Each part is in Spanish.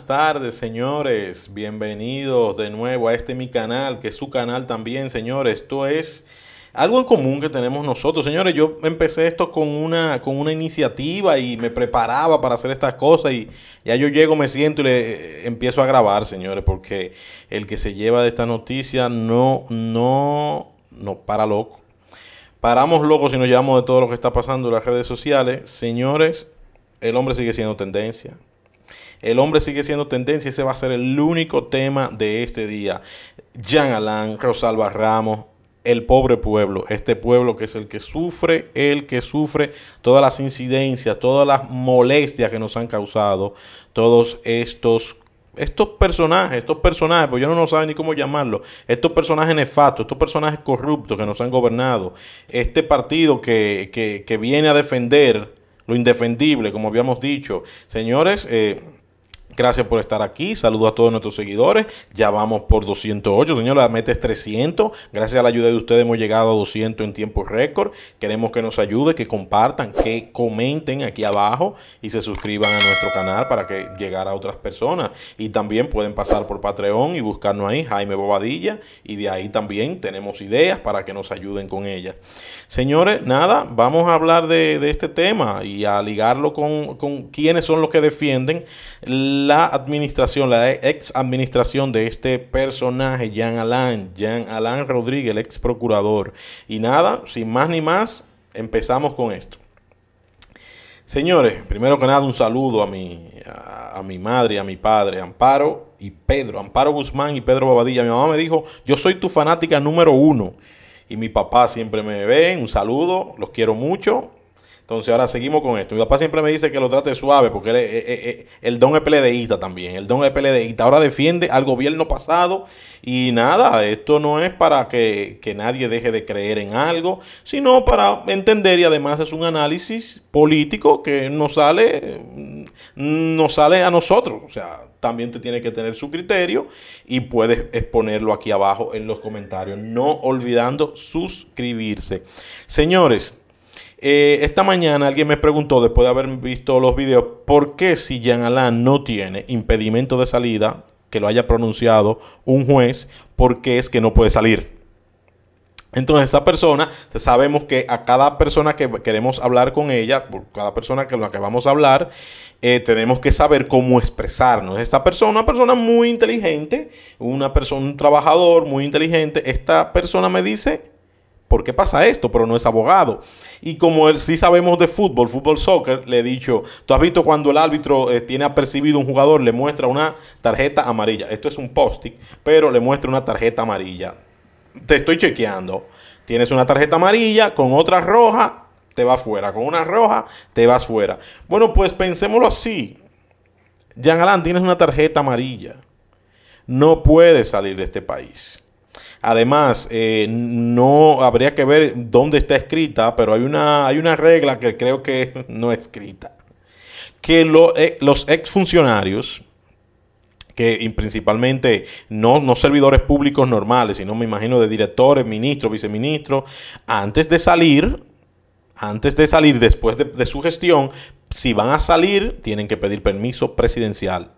buenas tardes, señores. Bienvenidos de nuevo a este mi canal, que es su canal también, señores. Esto es algo en común que tenemos nosotros, señores. Yo empecé esto con una, con una iniciativa y me preparaba para hacer estas cosas y ya yo llego, me siento y le eh, empiezo a grabar, señores, porque el que se lleva de esta noticia no, no, no para loco. Paramos locos si nos llevamos de todo lo que está pasando en las redes sociales. Señores, el hombre sigue siendo tendencia. El hombre sigue siendo tendencia. Ese va a ser el único tema de este día. Jean Alain, Rosalba Ramos, el pobre pueblo, este pueblo que es el que sufre, el que sufre todas las incidencias, todas las molestias que nos han causado todos estos estos personajes, estos personajes, pues yo no, no saben ni cómo llamarlos, estos personajes nefastos, estos personajes corruptos que nos han gobernado, este partido que, que, que viene a defender lo indefendible, como habíamos dicho. Señores, eh, Gracias por estar aquí. Saludos a todos nuestros seguidores. Ya vamos por 208, señor. La meta 300. Gracias a la ayuda de ustedes hemos llegado a 200 en tiempo récord. Queremos que nos ayude, que compartan, que comenten aquí abajo y se suscriban a nuestro canal para que llegara a otras personas. Y también pueden pasar por Patreon y buscarnos ahí, Jaime Bobadilla. Y de ahí también tenemos ideas para que nos ayuden con ellas. Señores, nada, vamos a hablar de, este tema y a ligarlo con, con quiénes son los que defienden la la administración, la ex administración de este personaje, Jean Alain, Jean Alain Rodríguez, el ex procurador. Y nada, sin más ni más, empezamos con esto. Señores, primero que nada un saludo a mi, a, mi madre, a mi padre, Amparo y Pedro, Amparo Guzmán y Pedro Babadilla. Mi mamá me dijo, yo soy tu fanática número uno. Y mi papá siempre me ve. un saludo, los quiero mucho. Entonces ahora seguimos con esto. Mi papá siempre me dice que lo trate suave porque eh, eh, eh, el don es peledeísta también. El don es peledeísta. Ahora defiende al gobierno pasado y nada, esto no es para que, nadie deje de creer en algo, sino para entender y además es un análisis político que nos sale, mm, nos sale a nosotros. O sea, también te tiene que tener su criterio y puedes exponerlo aquí abajo en los comentarios. No olvidando suscribirse. Señores. Eh, esta mañana alguien me preguntó, después de haber visto los videos, por qué si Jean Alain no tiene impedimento de salida, que lo haya pronunciado un juez, por qué es que no puede salir. Entonces esa persona, sabemos que a cada persona que queremos hablar con ella, cada persona con la que vamos a hablar, eh, tenemos que saber cómo expresarnos. Esta persona, una persona muy inteligente, una persona, un trabajador muy inteligente, esta persona me dice ¿por qué pasa esto? Pero no es abogado. Y como él, sí sabemos de fútbol, fútbol soccer, le he dicho, tú has visto cuando el árbitro eh, tiene apercibido un jugador, le muestra una tarjeta amarilla. Esto es un post-it, pero le muestra una tarjeta amarilla. Te estoy chequeando. Tienes una tarjeta amarilla con otra roja, te vas fuera. Con una roja, te vas fuera. Bueno, pues pensémoslo así. Jean Alan, tienes una tarjeta amarilla. No puedes salir de este país. Además, eh, no habría que ver dónde está escrita, pero hay una, hay una regla que creo que no escrita. Que eh, los exfuncionarios, que principalmente no, no servidores públicos normales, sino me imagino de directores, ministros, viceministros, antes de salir, antes de salir, después de su gestión, si van a salir, tienen que pedir permiso presidencial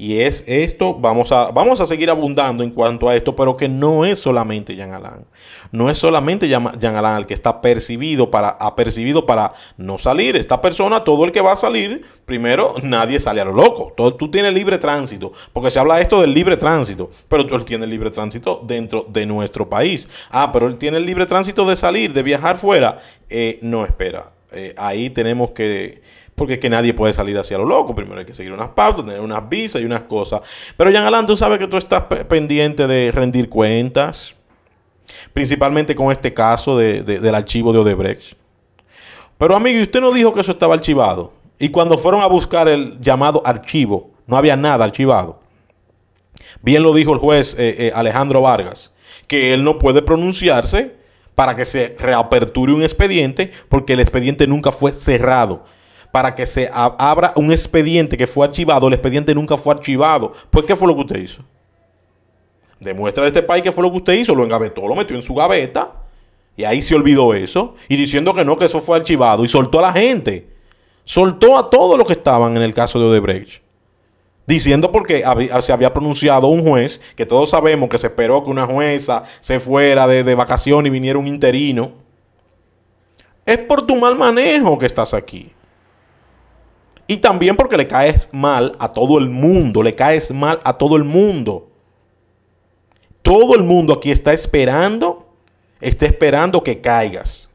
y es esto, vamos a, vamos a seguir abundando en cuanto a esto, pero que no es solamente Jean Alain. No es solamente Jean Alain el que está percibido para, apercibido para no salir. Esta persona, todo el que va a salir, primero, nadie sale a lo loco. Todo, tú tienes libre tránsito, porque se habla esto del libre tránsito, pero tú tienes libre tránsito dentro de nuestro país. Ah, pero él tiene el libre tránsito de salir, de viajar fuera. Eh, no espera. Eh, ahí tenemos que porque que nadie puede salir hacia lo loco. Primero hay que seguir unas pautas, tener unas visas y unas cosas. Pero Jan Alan, tú sabes que tú estás pendiente de rendir cuentas, principalmente con este caso del archivo de Odebrecht. Pero amigo, usted no dijo que eso estaba archivado. Y cuando fueron a buscar el llamado archivo, no había nada archivado. Bien lo dijo el juez eh, eh, Alejandro Vargas, que él no puede pronunciarse para que se reaperture un expediente porque el expediente nunca fue cerrado para que se abra un expediente que fue archivado. El expediente nunca fue archivado. Pues, ¿qué fue lo que usted hizo? Demuestra a este país que fue lo que usted hizo. Lo engavetó, lo metió en su gaveta. Y ahí se olvidó eso. Y diciendo que no, que eso fue archivado. Y soltó a la gente. Soltó a todos los que estaban en el caso de Odebrecht. Diciendo porque ah, se había pronunciado un juez, que todos sabemos que se esperó que una jueza se fuera de, vacación vacaciones y viniera un interino. Es por tu mal manejo que estás aquí. Y también porque le caes mal a todo el mundo, le caes mal a todo el mundo. Todo el mundo aquí está esperando, está esperando que caigas.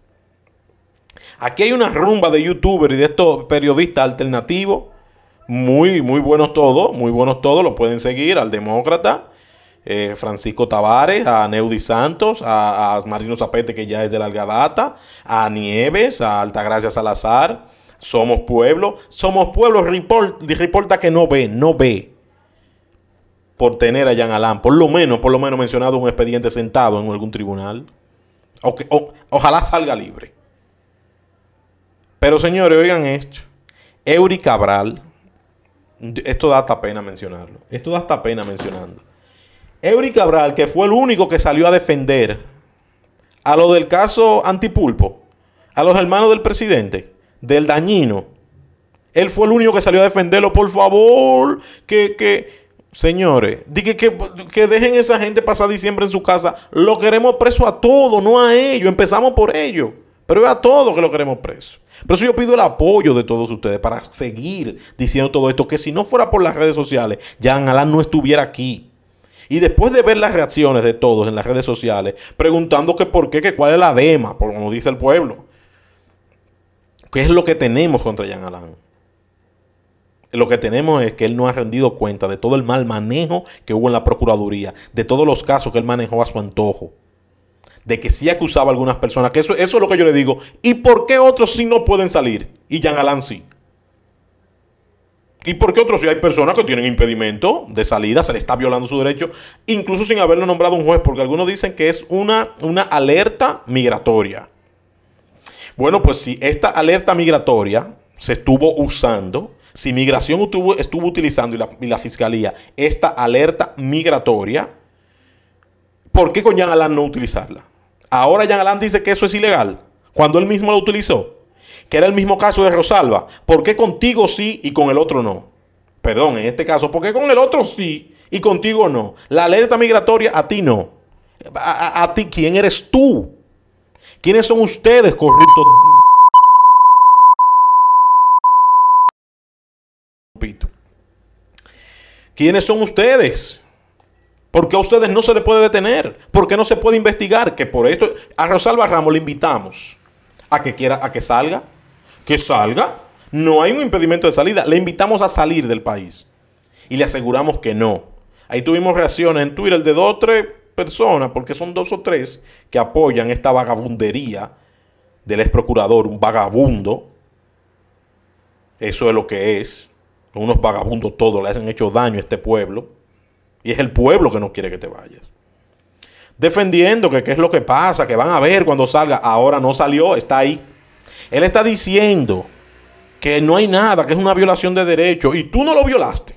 Aquí hay una rumba de youtubers y de estos periodistas alternativos. Muy, muy buenos todos, muy buenos todos. Lo pueden seguir al demócrata, eh, Francisco Tavares, a Neudi Santos, a, a Marino Zapete, que ya es de larga data, a Nieves, a Altagracia Salazar, somos pueblo, somos pueblo. Reporta, que no ve, no ve por tener a Jean Alain, por lo menos, por lo menos mencionado un expediente sentado en algún tribunal. ojalá salga libre. Pero señores, oigan esto. Eury Cabral, esto da hasta pena mencionarlo. Esto da hasta pena mencionarlo. Eury Cabral, que fue el único que salió a defender a lo del caso Antipulpo, a los hermanos del presidente del dañino. Él fue el único que salió a defenderlo, por favor, que, que, señores, di que, que, que dejen esa gente pasar diciembre en su casa. Lo queremos preso a todos, no a ellos. Empezamos por ellos. Pero es a todos que lo queremos preso. Por eso yo pido el apoyo de todos ustedes para seguir diciendo todo esto, que si no fuera por las redes sociales, Jan Alan no estuviera aquí. Y después de ver las reacciones de todos en las redes sociales, preguntando que por qué, que cuál es la dema, por como dice el pueblo. ¿Qué es lo que tenemos contra Jan Alan? Lo que tenemos es que él no ha rendido cuenta de todo el mal manejo que hubo en la Procuraduría, de todos los casos que él manejó a su antojo, de que sí acusaba a algunas personas, que eso, eso es lo que yo le digo. ¿Y por qué otros sí no pueden salir? Y Jan Alan sí. ¿Y por qué otros sí hay personas que tienen impedimento de salida, se le está violando su derecho, incluso sin haberlo nombrado un juez? Porque algunos dicen que es una, una alerta migratoria. Bueno, pues si esta alerta migratoria se estuvo usando, si migración estuvo, estuvo utilizando y la, fiscalía esta alerta migratoria, ¿por qué con Jan Alán no utilizarla? Ahora Jan Alán dice que eso es ilegal, cuando él mismo la utilizó, que era el mismo caso de Rosalba. ¿Por qué contigo sí y con el otro no? Perdón, en este caso, ¿por qué con el otro sí y contigo no? La alerta migratoria a ti no. a ti, ¿quién eres tú? ¿Quiénes son ustedes, corruptos? ¿Quiénes son ustedes? ¿Por qué a ustedes no se les puede detener? ¿Por qué no se puede investigar? Que por esto a Rosalba Ramos le invitamos a que quiera, a que salga, que salga. No hay un impedimento de salida. Le invitamos a salir del país y le aseguramos que no. Ahí tuvimos reacciones en Twitter de dotre personas, porque son dos o tres, que apoyan esta vagabundería del ex procurador, un vagabundo. Eso es lo que es. Unos vagabundos todos le han hecho daño a este pueblo. Y es el pueblo que no quiere que te vayas. Defendiendo que qué es lo que pasa, que van a ver cuando salga. Ahora no salió, está ahí. Él está diciendo que no hay nada, que es una violación de derechos. Y tú no lo violaste.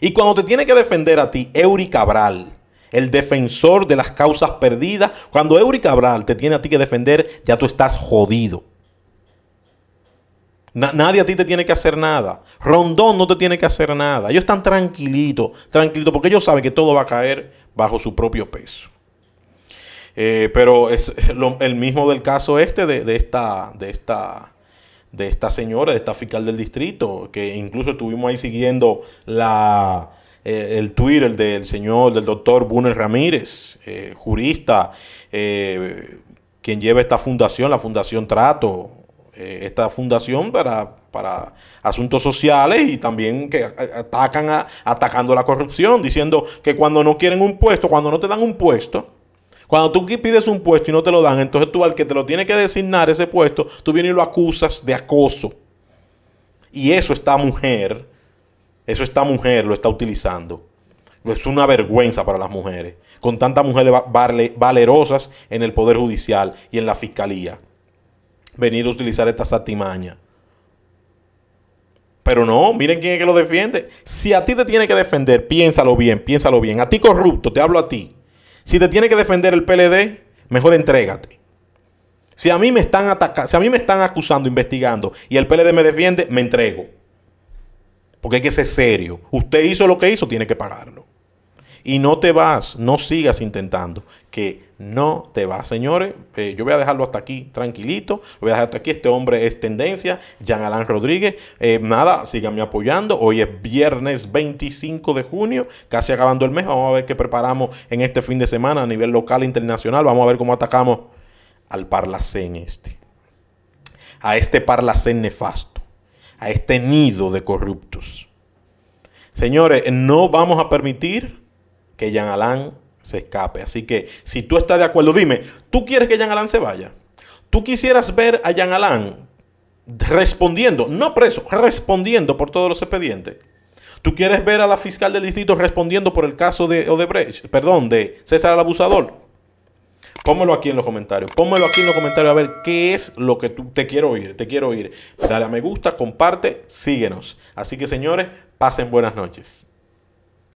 Y cuando te tiene que defender a ti, Eury Cabral, el defensor de las causas perdidas, cuando Eury Cabral te tiene a ti que defender, ya tú estás jodido. nadie a ti te tiene que hacer nada. Rondón no te tiene que hacer nada. Ellos están tranquilitos, tranquilitos, porque ellos saben que todo va a caer bajo su propio peso. Eh, pero es el mismo del caso este de esta, de esta de esta señora, de esta fiscal del distrito, que incluso estuvimos ahí siguiendo la, eh, el Twitter del señor, del doctor Buner Ramírez, eh, jurista, eh, quien lleva esta fundación, la Fundación Trato, esta fundación para, para asuntos sociales y también que atacan a, atacando la corrupción, diciendo que cuando no quieren un puesto, cuando no te dan un puesto, cuando tú pides un puesto y no te lo dan, entonces tú al que te lo tiene que designar ese puesto, tú vienes y lo acusas de acoso. Y eso esta mujer, eso esta mujer lo está utilizando. Es una vergüenza para las mujeres, con tantas mujeres valerosas en el Poder Judicial y en la Fiscalía, venir a utilizar esta satimaña. Pero no, miren quién es que lo defiende. Si a ti te tiene que defender, piénsalo bien, piénsalo bien. A ti corrupto, te hablo a ti. Si te tiene que defender el PLD, mejor entrégate. Si a mí me están atacando, si a mí me están acusando, investigando y el PLD me defiende, me entrego. Porque hay que ser serio. Usted hizo lo que hizo, tiene que pagarlo y no te vas, no sigas intentando, que no te vas. Señores, eh, yo voy a dejarlo hasta aquí tranquilito, voy a dejar hasta aquí, este hombre es tendencia, Jean Alain Rodríguez. Eh, nada, síganme apoyando, hoy es viernes 25 de junio, casi acabando el mes, vamos a ver qué preparamos en este fin de semana a nivel local e internacional, vamos a ver cómo atacamos al parlacén este, a este parlacén nefasto, a este nido de corruptos. Señores, no vamos a permitir que Jean Alain se escape. Así que si tú estás de acuerdo, dime, ¿tú quieres que Jean Alain se vaya? ¿Tú quisieras ver a Jean Alain respondiendo, no preso, respondiendo por todos los expedientes? ¿Tú quieres ver a la fiscal del distrito respondiendo por el caso de Odebrecht, perdón, de César el abusador? Pónmelo aquí en los comentarios. Pónmelo aquí en los comentarios a ver qué es lo que tú te quiero oír. Te quiero oír. Dale a me gusta, comparte, síguenos. Así que señores, pasen buenas noches.